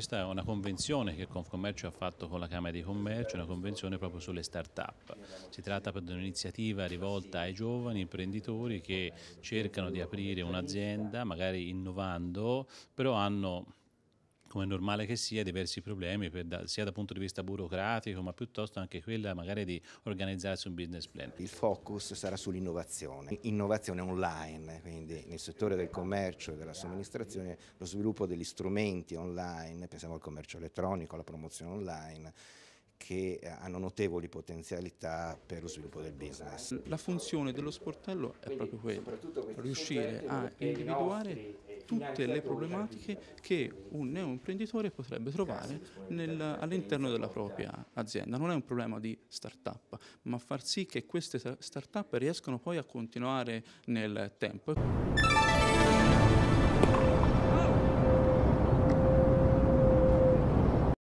questa è una convenzione che Confcommercio ha fatto con la Camera di Commercio, una convenzione proprio sulle start-up. Si tratta di un'iniziativa rivolta ai giovani imprenditori che cercano di aprire un'azienda, magari innovando, però hanno come è normale che sia, diversi problemi, da, sia dal punto di vista burocratico, ma piuttosto anche quella magari di organizzarsi un business plan. Il focus sarà sull'innovazione, innovazione online, quindi nel settore del commercio e della somministrazione, lo sviluppo degli strumenti online, pensiamo al commercio elettronico, alla promozione online che eh, hanno notevoli potenzialità per lo sviluppo del business. La funzione dello sportello è proprio quella, riuscire a individuare tutte le problematiche che un neoimprenditore potrebbe trovare all'interno della propria azienda. Non è un problema di start-up, ma far sì che queste start-up riescano poi a continuare nel tempo.